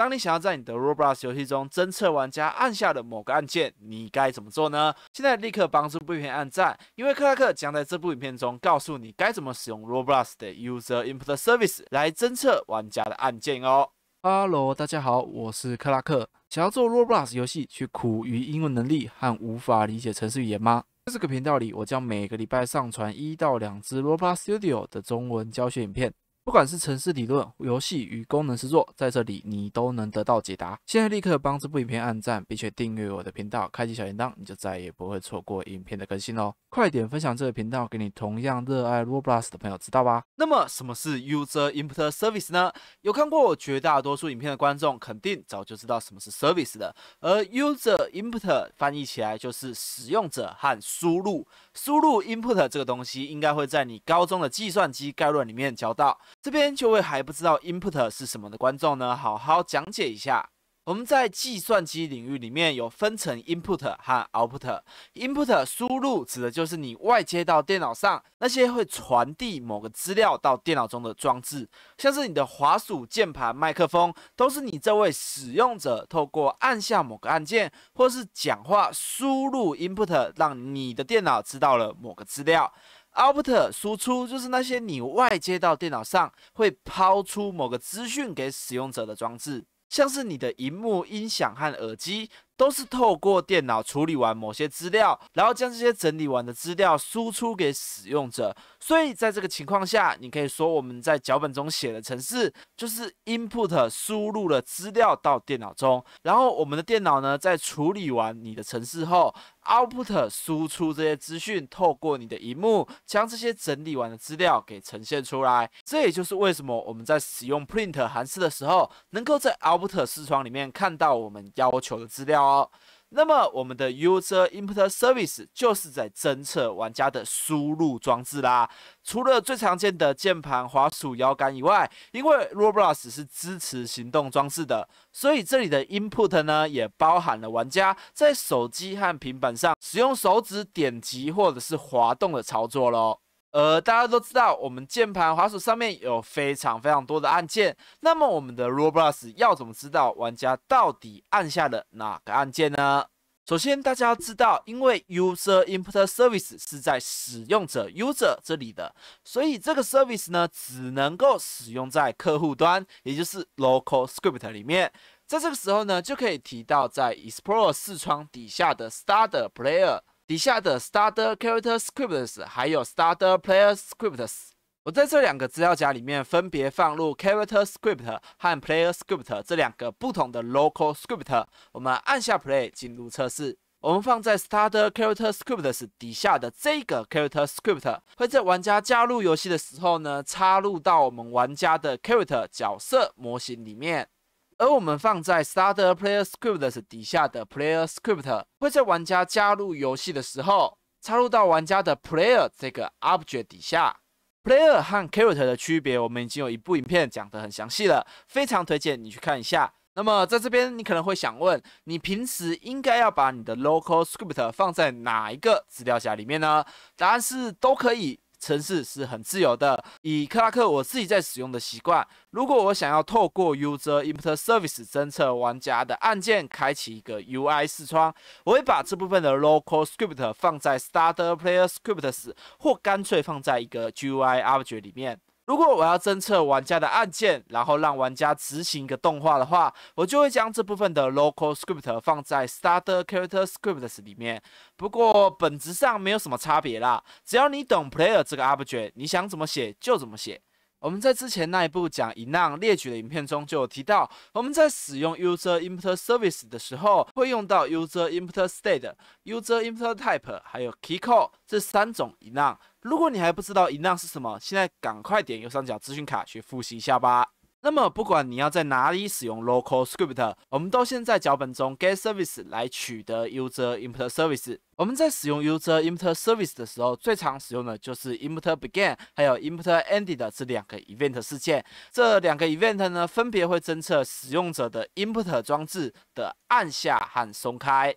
当你想要在你的 Roblox 游戏中侦测玩家按下的某个按键，你该怎么做呢？现在立刻帮助这部影片按赞，因为克拉克将在这部影片中告诉你该怎么使用 Roblox 的 User Input Service 来侦测玩家的按键哦。Hello，大家好，我是克拉克。想要做 Roblox 游戏却苦于英文能力和无法理解程式语言吗？在这个频道里，我将每个礼拜上传一到两支 Roblox Studio 的中文教学影片。不管是城市理论、游戏与功能制作，在这里你都能得到解答。现在立刻帮这部影片按赞，并且订阅我的频道，开启小铃铛，你就再也不会错过影片的更新喽！快点分享这个频道，给你同样热爱 Roblox 的朋友知道吧。那么，什么是 User Input Service 呢？有看过我绝大多数影片的观众，肯定早就知道什么是 Service 了。而 User Input 翻译起来就是使用者和输入。输入 Input 这个东西，应该会在你高中的计算机概论里面教到。这边就为还不知道 input 是什么的观众呢，好好讲解一下。我们在计算机领域里面有分成 input 和 output。input 输入指的就是你外接到电脑上那些会传递某个资料到电脑中的装置，像是你的滑鼠、键盘、麦克风，都是你这位使用者透过按下某个按键或是讲话输入 input，让你的电脑知道了某个资料。Output 输出就是那些你外接到电脑上会抛出某个资讯给使用者的装置，像是你的荧幕、音响和耳机。都是透过电脑处理完某些资料，然后将这些整理完的资料输出给使用者。所以在这个情况下，你可以说我们在脚本中写的程式，就是 input 输入了资料到电脑中，然后我们的电脑呢在处理完你的程式后，output 输出这些资讯，透过你的荧幕将这些整理完的资料给呈现出来。这也就是为什么我们在使用 print 函数的时候，能够在 output 视窗里面看到我们要求的资料。好，那么我们的 User Input Service 就是在侦测玩家的输入装置啦。除了最常见的键盘、滑鼠、摇杆以外，因为 Roblox 是支持行动装置的，所以这里的 Input 呢，也包含了玩家在手机和平板上使用手指点击或者是滑动的操作喽。呃，大家都知道，我们键盘、滑鼠上面有非常非常多的按键。那么，我们的 Roblox 要怎么知道玩家到底按下了哪个按键呢？首先，大家要知道，因为 User Input Service 是在使用者 User 这里的，所以这个 Service 呢，只能够使用在客户端，也就是 Local Script 里面。在这个时候呢，就可以提到在 Explorer 窗底下的 Start e r Player。底下的 starter character scripts 还有 starter player scripts，我在这两个资料夹里面分别放入 character script 和 player script 这两个不同的 local script。我们按下 play 进入测试。我们放在 starter character scripts 底下的这个 character script，会在玩家加入游戏的时候呢，插入到我们玩家的 character 角色模型里面。而我们放在 Start Player s c r i p t 底下的 Player Script 会在玩家加入游戏的时候插入到玩家的 Player 这个 Object 底下。Player 和 Character 的区别，我们已经有一部影片讲得很详细了，非常推荐你去看一下。那么在这边，你可能会想问，你平时应该要把你的 Local Script 放在哪一个资料夹里面呢？答案是都可以。城市是很自由的。以克拉克我自己在使用的习惯，如果我想要透过 User Input Service 侦测玩家的按键开启一个 UI 视窗，我会把这部分的 Local Script 放在 Starter Player Scripts 或干脆放在一个 GUI Object 里面。如果我要侦测玩家的按键，然后让玩家执行一个动画的话，我就会将这部分的 local script 放在 starter character scripts 里面。不过本质上没有什么差别啦，只要你懂 player 这个 object，你想怎么写就怎么写。我们在之前那一部讲 e 浪列举的影片中就有提到，我们在使用 user input service 的时候，会用到 user input state、user input type 还有 key c o l l 这三种 e 浪。如果你还不知道 e 浪是什么，现在赶快点右上角资讯卡去复习一下吧。那么不管你要在哪里使用 local script，我们都先在脚本中 get service 来取得 user input service。我们在使用 user input service 的时候，最常使用的就是 input b e g i n 还有 input ended 这两个 event 事件。这两个 event 呢，分别会侦测使用者的 input 装置的按下和松开。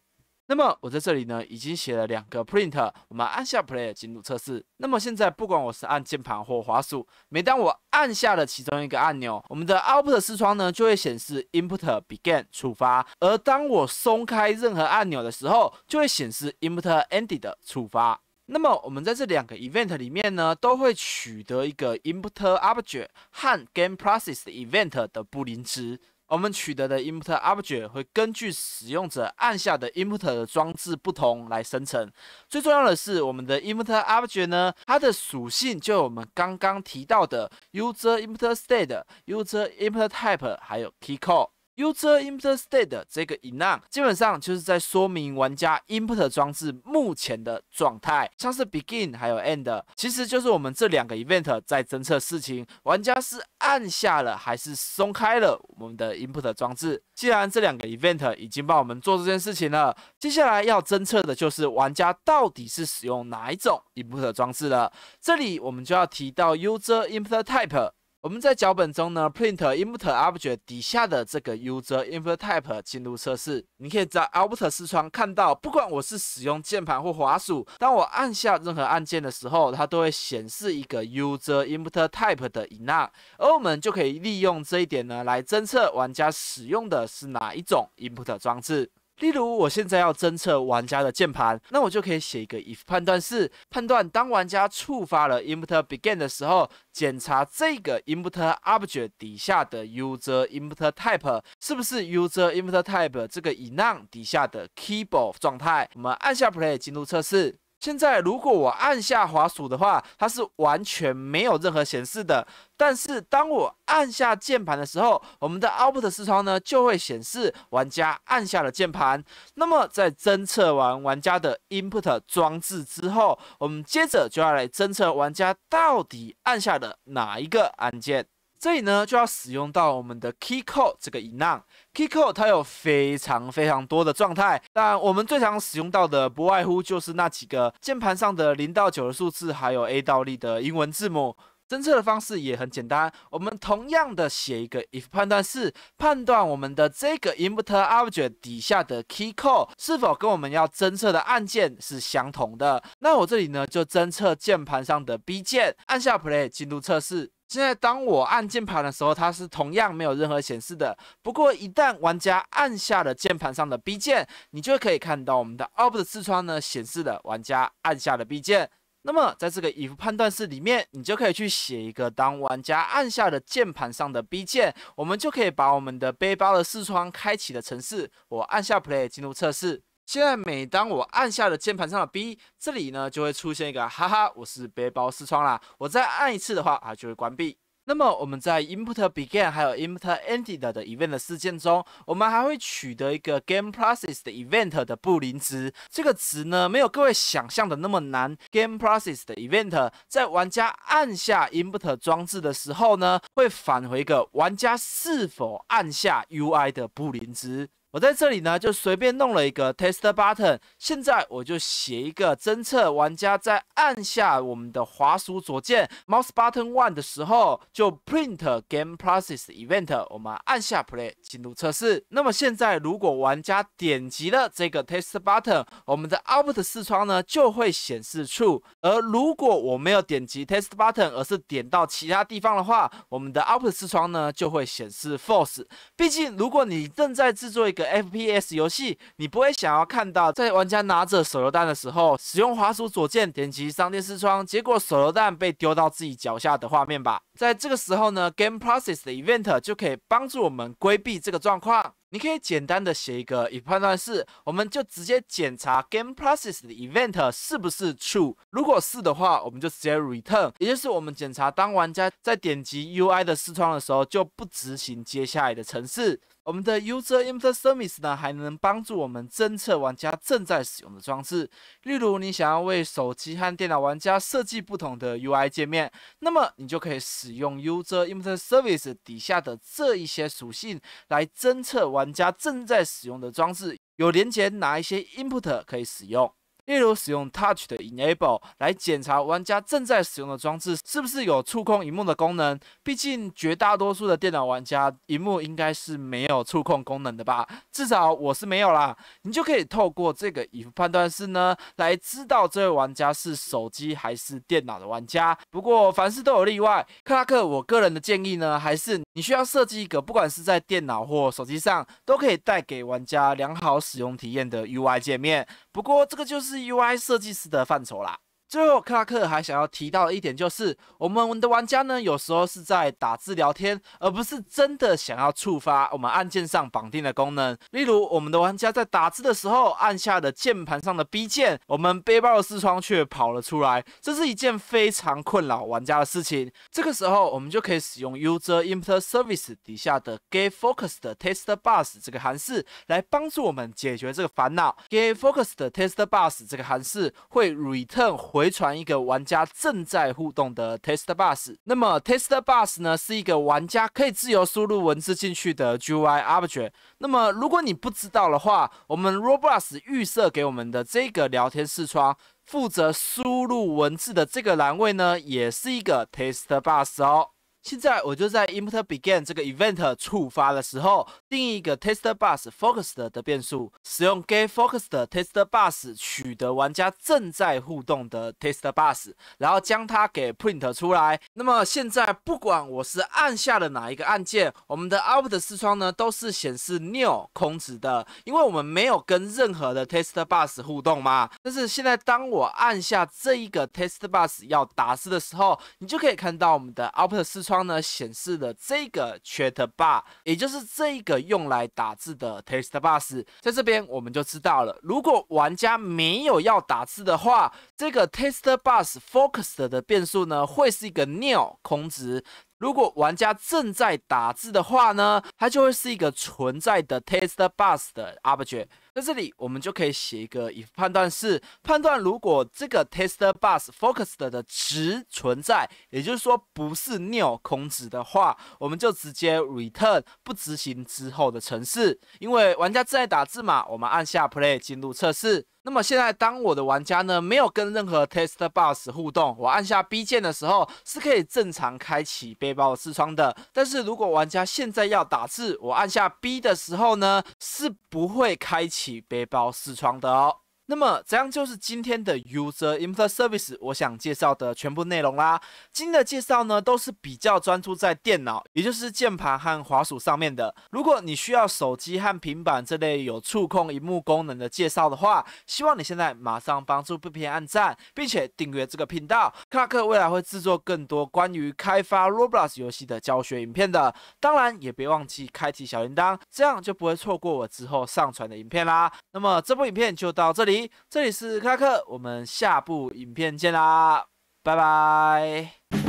那么我在这里呢，已经写了两个 print，我们按下 play 进入测试。那么现在不管我是按键盘或滑鼠，每当我按下了其中一个按钮，我们的 output 视窗呢就会显示 input begin 触发；而当我松开任何按钮的时候，就会显示 input ended 触发。那么我们在这两个 event 里面呢，都会取得一个 input object 和 game process event 的布林值。我们取得的 input object 会根据使用者按下的 input 的装置不同来生成。最重要的是，我们的 input object 呢，它的属性就有我们刚刚提到的 user input state、user input type，还有 key code。User input state 这个 e v u n 基本上就是在说明玩家 input 装置目前的状态，像是 begin 还有 end，其实就是我们这两个 event 在侦测事情，玩家是按下了还是松开了我们的 input 装置。既然这两个 event 已经帮我们做这件事情了，接下来要侦测的就是玩家到底是使用哪一种 input 装置了。这里我们就要提到 user input type。我们在脚本中呢，print input object 底下的这个 user input type 进入测试，你可以在 output 视窗看到，不管我是使用键盘或滑鼠，当我按下任何按键的时候，它都会显示一个 user input type 的 i n p u 而我们就可以利用这一点呢，来侦测玩家使用的是哪一种 input 装置。例如，我现在要侦测玩家的键盘，那我就可以写一个 if 判断式，判断当玩家触发了 input begin 的时候，检查这个 input object 底下的 user input type 是不是 user input type 这个 enum 底下的 keyboard 状态。我们按下 play 进入测试。现在，如果我按下滑鼠的话，它是完全没有任何显示的。但是，当我按下键盘的时候，我们的 output 视窗呢就会显示玩家按下了键盘。那么，在侦测完玩家的 input 装置之后，我们接着就要来侦测玩家到底按下了哪一个按键。这里呢就要使用到我们的 key code 这个 e 浪。k e y code 它有非常非常多的状态，但我们最常使用到的不外乎就是那几个键盘上的零到九的数字，还有 A 到力的英文字母。侦测的方式也很简单，我们同样的写一个 if 判断式，判断我们的这个 input object 底下的 key code 是否跟我们要侦测的按键是相同的。那我这里呢就侦测键盘上的 B 键，按下 play 进入测试。现在当我按键盘的时候，它是同样没有任何显示的。不过一旦玩家按下了键盘上的 B 键，你就可以看到我们的 o b 的视窗呢显示了玩家按下了 B 键。那么在这个 if 判断式里面，你就可以去写一个当玩家按下了键盘上的 B 键，我们就可以把我们的背包的视窗开启的程式。我按下 Play 进入测试。现在每当我按下了键盘上的 B，这里呢就会出现一个哈哈，我是背包视窗啦。我再按一次的话，它就会关闭。那么我们在 input began 还有 input ended 的 event 的事件中，我们还会取得一个 game process 的 event 的布林值。这个值呢，没有各位想象的那么难。game process 的 event 在玩家按下 input 装置的时候呢，会返回一个玩家是否按下 UI 的布林值。我在这里呢，就随便弄了一个 test button。现在我就写一个侦测玩家在按下我们的滑鼠左键 mouse button one 的时候，就 print game process event。我们按下 play 进入测试。那么现在，如果玩家点击了这个 test button，我们的 output 视窗呢就会显示 true。而如果我没有点击 test button，而是点到其他地方的话，我们的 output 视窗呢就会显示 false。毕竟，如果你正在制作一个 FPS 游戏，你不会想要看到在玩家拿着手榴弹的时候，使用滑鼠左键点击商店视窗，结果手榴弹被丢到自己脚下的画面吧？在这个时候呢，Game Process 的 Event 就可以帮助我们规避这个状况。你可以简单的写一个 If 判断式，我们就直接检查 Game Process 的 Event 是不是 True，如果是的话，我们就直接 Return，也就是我们检查当玩家在点击 UI 的视窗的时候，就不执行接下来的程式。我们的 User Input Service 呢，还能帮助我们侦测玩家正在使用的装置。例如，你想要为手机和电脑玩家设计不同的 UI 界面，那么你就可以使用 User Input Service 底下的这一些属性来侦测玩家正在使用的装置，有连接哪一些 Input 可以使用。例如使用 touch 的 enable 来检查玩家正在使用的装置是不是有触控荧幕的功能。毕竟绝大多数的电脑玩家，荧幕应该是没有触控功能的吧？至少我是没有啦。你就可以透过这个 if 判断式呢，来知道这位玩家是手机还是电脑的玩家。不过凡事都有例外，克拉克，我个人的建议呢，还是你需要设计一个不管是在电脑或手机上都可以带给玩家良好使用体验的 UI 界面。不过这个就是。UI 设计师的范畴啦。最后，克拉克还想要提到的一点就是，我们的玩家呢，有时候是在打字聊天，而不是真的想要触发我们按键上绑定的功能。例如，我们的玩家在打字的时候按下的键盘上的 B 键，我们背包的视窗却跑了出来，这是一件非常困扰玩家的事情。这个时候，我们就可以使用 User Input Service 底下的 g e Focus Test Bus 这个函数来帮助我们解决这个烦恼。g e Focus Test Bus 这个函数会 Return 回。回传一个玩家正在互动的 test bus。那么 test bus 呢，是一个玩家可以自由输入文字进去的 GUI object。那么如果你不知道的话，我们 Roblox 预设给我们的这个聊天视窗，负责输入文字的这个栏位呢，也是一个 test bus 哦。现在我就在 input begin 这个 event 触发的时候，定义一个 test bus focused 的变数，使用 get focused test bus 取得玩家正在互动的 test bus，然后将它给 print 出来。那么现在不管我是按下了哪一个按键，我们的 out p u 的视窗呢都是显示 new 空值的，因为我们没有跟任何的 test bus 互动嘛。但是现在当我按下这一个 test bus 要打字的时候，你就可以看到我们的 out 的视窗。窗呢显示了这个 chat bar，也就是这一个用来打字的 text b u s 在这边我们就知道了，如果玩家没有要打字的话，这个 text b u s focused 的变数呢会是一个 nil 空值；如果玩家正在打字的话呢，它就会是一个存在的 text b u s 的 object。在这里，我们就可以写一个 if 判断，是判断如果这个 test e r bus focused 的值存在，也就是说不是 n e w 空值的话，我们就直接 return 不执行之后的程式。因为玩家正在打字嘛，我们按下 play 进入测试。那么现在，当我的玩家呢没有跟任何 test bus 互动，我按下 B 键的时候，是可以正常开启背包视窗的。但是，如果玩家现在要打字，我按下 B 的时候呢，是不会开启背包视窗的哦。那么，这样就是今天的 User i n t e r v i c e 我想介绍的全部内容啦。今天的介绍呢，都是比较专注在电脑，也就是键盘和滑鼠上面的。如果你需要手机和平板这类有触控屏幕功能的介绍的话，希望你现在马上帮助布片按赞，并且订阅这个频道。克拉克未来会制作更多关于开发 Roblox 游戏的教学影片的，当然也别忘记开启小铃铛，这样就不会错过我之后上传的影片啦。那么这部影片就到这里。这里是卡克，我们下部影片见啦，拜拜。